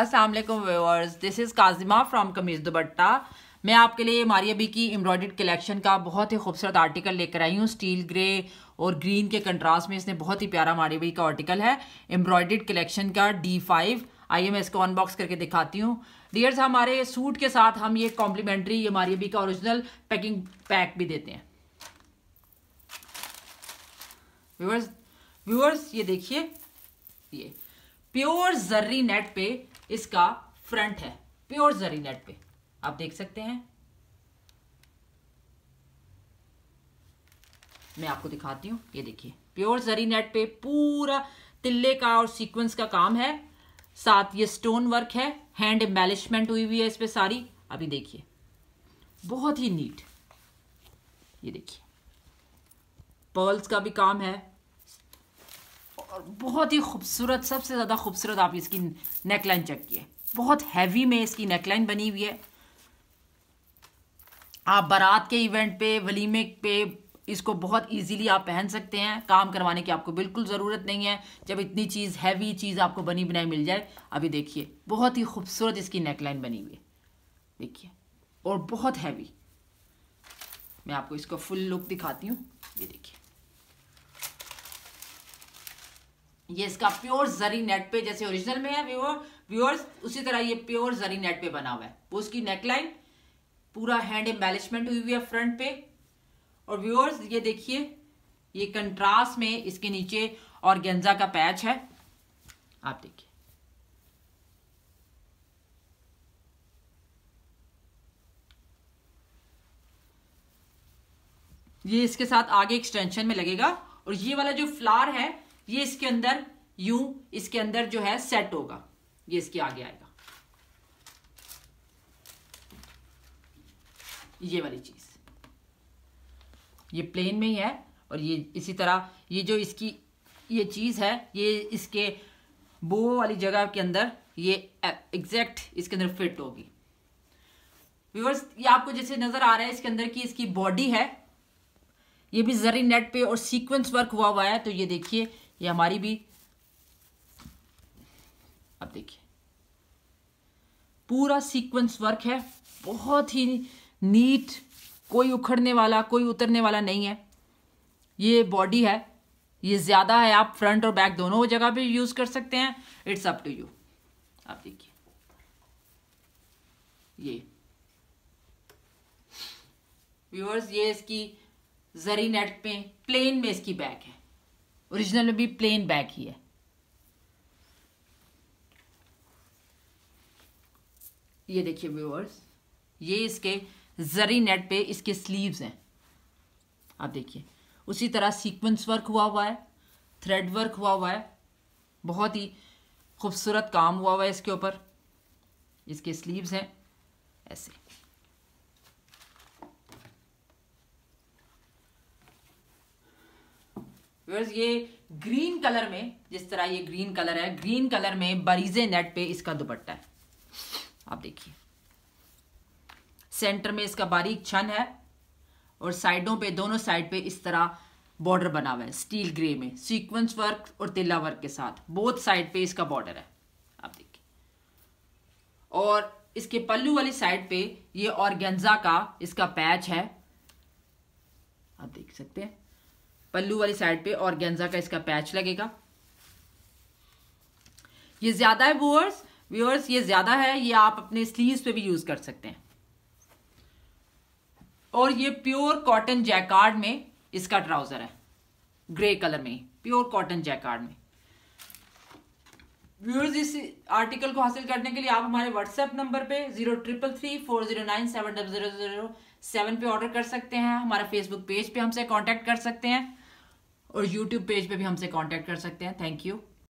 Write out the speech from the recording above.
Aslam viewers this is Kazima from Kameez Dupatta मैं आपके लिए मारिया बी की एम्ब्रॉयड कलेक्शन का बहुत ही खूबसूरत आर्टिकल लेकर आई हूँ स्टील ग्रे और ग्रीन के कंट्रास्ट में इसने बहुत ही प्यारा मारिया बी का आर्टिकल है एम्ब्रॉयड कलेक्शन का डी फाइव आइए मैं इसको अनबॉक्स करके दिखाती हूँ डियर्स हमारे सूट के साथ हम ये कॉम्प्लीमेंट्री ये मारिया बी का ओरिजिनल पैकिंग पैक भी देते हैं व्यूअर्स व्यूअर्स ये देखिए ये प्योर जर्री नेट पे इसका फ्रंट है प्योर जरी नेट पे आप देख सकते हैं मैं आपको दिखाती हूं ये देखिए प्योर जरी नेट पे पूरा तिल्ले का और सीक्वेंस का काम है साथ ये स्टोन वर्क है हैंड एम्बेलिशमेंट हुई हुई है इस पर सारी अभी देखिए बहुत ही नीट ये देखिए पर्ल्स का भी काम है और बहुत ही खूबसूरत सबसे ज़्यादा खूबसूरत आप इसकी नेकलाइन चेक किए बहुत हैवी में इसकी नेकलाइन बनी हुई है आप बारात के इवेंट पे वलीमे पे इसको बहुत इजीली आप पहन सकते हैं काम करवाने की आपको बिल्कुल ज़रूरत नहीं है जब इतनी चीज़ हैवी चीज़ आपको बनी बनाई मिल जाए अभी देखिए बहुत ही खूबसूरत इसकी नेकलाइन बनी हुई है देखिए और बहुत हैवी मैं आपको इसका फुल लुक दिखाती हूँ ये देखिए ये इसका प्योर जरी नेट पे जैसे ओरिजिनल में है व्यूअर व्यूअर्स उसी तरह ये प्योर जरी नेट पे बना हुआ है वो उसकी नेकलाइन पूरा हैंड एम्बेलिशमेंट हुई हुई है फ्रंट पे और व्यूअर्स ये देखिए ये कंट्रास्ट में इसके नीचे और गेंजा का पैच है आप देखिए ये इसके साथ आगे एक्सटेंशन में लगेगा और ये वाला जो फ्लार है ये इसके अंदर यू इसके अंदर जो है सेट होगा ये इसके आगे आएगा ये वाली चीज ये प्लेन में ही है और ये इसी तरह ये जो इसकी ये चीज है ये इसके बो वाली जगह के अंदर ये एग्जैक्ट इसके अंदर फिट होगी व्यूवर्स ये आपको जैसे नजर आ रहा है इसके अंदर की इसकी बॉडी है ये भी जरी नेट पे और सीक्वेंस वर्क हुआ हुआ है तो ये देखिए ये हमारी भी अब देखिए पूरा सीक्वेंस वर्क है बहुत ही नीट कोई उखड़ने वाला कोई उतरने वाला नहीं है ये बॉडी है ये ज़्यादा है आप फ्रंट और बैक दोनों जगह पे यूज़ कर सकते हैं इट्स अप टू यू आप देखिए ये व्यूअर्स ये इसकी जरी नेट पे प्लेन में इसकी बैक है ओरिजिनल में भी प्लेन बैक ही है ये देखिए व्यूअर्स ये इसके जरी नेट पे इसके स्लीव्स हैं आप देखिए उसी तरह सीक्वेंस वर्क हुआ हुआ है थ्रेड वर्क हुआ हुआ है बहुत ही खूबसूरत काम हुआ हुआ है इसके ऊपर इसके स्लीव्स हैं ऐसे व्यूअर्स ये ग्रीन कलर में जिस तरह ये ग्रीन कलर है ग्रीन कलर में बरीजे नेट पे इसका दुपट्टा है आप देखिए सेंटर में इसका बारीक छन है और साइडों पे दोनों साइड पे इस तरह बॉर्डर बना हुआ है स्टील ग्रे में सीक्वेंस वर्क और तिल्ला वर्क के साथ बोथ साइड पे इसका बॉर्डर है आप देखिए और इसके पल्लू वाली साइड पे ये ऑर्गेन्जा का इसका पैच है आप देख सकते हैं पल्लू वाली साइड पे और गेंजा का इसका पैच लगेगा ये ज़्यादा है व्यूअर्स व्यूअर्स ये ज़्यादा है ये आप अपने स्लीव्स पे भी यूज़ कर सकते हैं और ये प्योर कॉटन जैकार्ड में इसका ट्राउज़र है ग्रे कलर में प्योर कॉटन जैकार्ड में व्यूअर्स इस आर्टिकल को हासिल करने के लिए आप हमारे व्हाट्सएप नंबर पे zero triple three four zero nine seven double zero zero seven पे ऑर्डर कर सकते हैं हमारा फेसबुक पेज पे हमसे कांटेक्ट कर सकते हैं और यूट्यूब पेज पे भी हमसे कॉन्टैक्ट कर सकते हैं थैंक यू